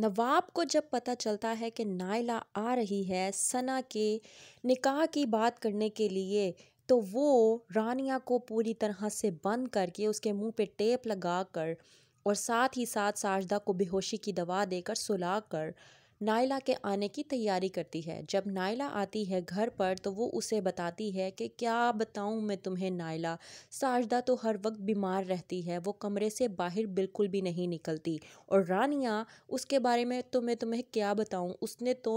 नवाब को जब पता चलता है कि नायला आ रही है सना के निकाह की बात करने के लिए तो वो रानिया को पूरी तरह से बंद करके उसके मुंह पे टेप लगा कर और साथ ही साथ साजदा को बेहोशी की दवा देकर सुला कर नायला के आने की तैयारी करती है जब नायला आती है घर पर तो वो उसे बताती है कि क्या बताऊँ मैं तुम्हें नायला साजदा तो हर वक्त बीमार रहती है वो कमरे से बाहर बिल्कुल भी नहीं निकलती और रानिया उसके बारे में तो मैं तुम्हें क्या बताऊँ उसने तो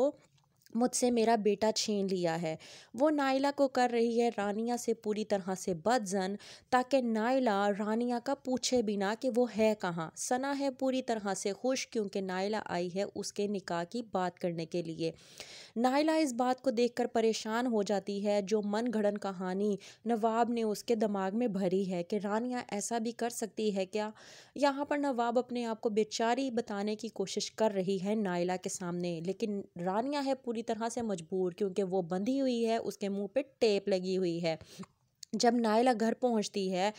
मुझसे मेरा बेटा छीन लिया है वो नायला को कर रही है रानिया से पूरी तरह से बदजन ताकि नायला रानिया का पूछे बिना कि वो है कहाँ सना है पूरी तरह से खुश क्योंकि नायला आई है उसके निकाह की बात करने के लिए नायला इस बात को देखकर परेशान हो जाती है जो मन घड़न कहानी नवाब ने उसके दिमाग में भरी है कि रानिया ऐसा भी कर सकती है क्या यहाँ पर नवाब अपने आप को बेचारी बताने की कोशिश कर रही है नायला के सामने लेकिन रानिया है पूरी तरह से मजबूर क्योंकि वो बंधी हुई है उसके मुँह पर टेप लगी हुई है जब नायला घर पहुंचती है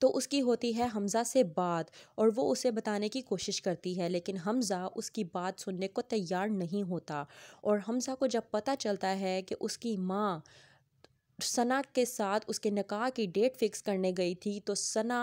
तो उसकी होती है हमज़ा से बात और वो उसे बताने की कोशिश करती है लेकिन हमज़ा उसकी बात सुनने को तैयार नहीं होता और हमज़ा को जब पता चलता है कि उसकी माँ सना के साथ उसके निकाह की डेट फिक्स करने गई थी तो सना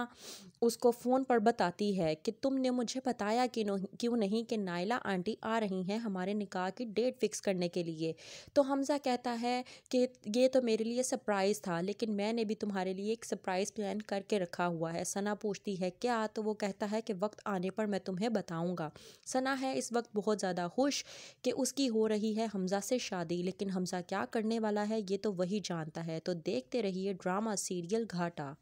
उसको फ़ोन पर बताती है कि तुमने मुझे बताया कि क्यों नहीं कि नायला आंटी आ रही हैं हमारे निकाह की डेट फिक्स करने के लिए तो हमज़ा कहता है कि ये तो मेरे लिए सरप्राइज़ था लेकिन मैंने भी तुम्हारे लिए एक सरप्राइज़ प्लान करके रखा हुआ है सना पूछती है क्या तो वो कहता है कि वक्त आने पर मैं तुम्हें बताऊँगा सना है इस वक्त बहुत ज़्यादा खुश कि उसकी हो रही है हमज़ा से शादी लेकिन हमज़ा क्या करने वाला है ये तो वही जानता है है तो देखते रहिए ड्रामा सीरियल घाटा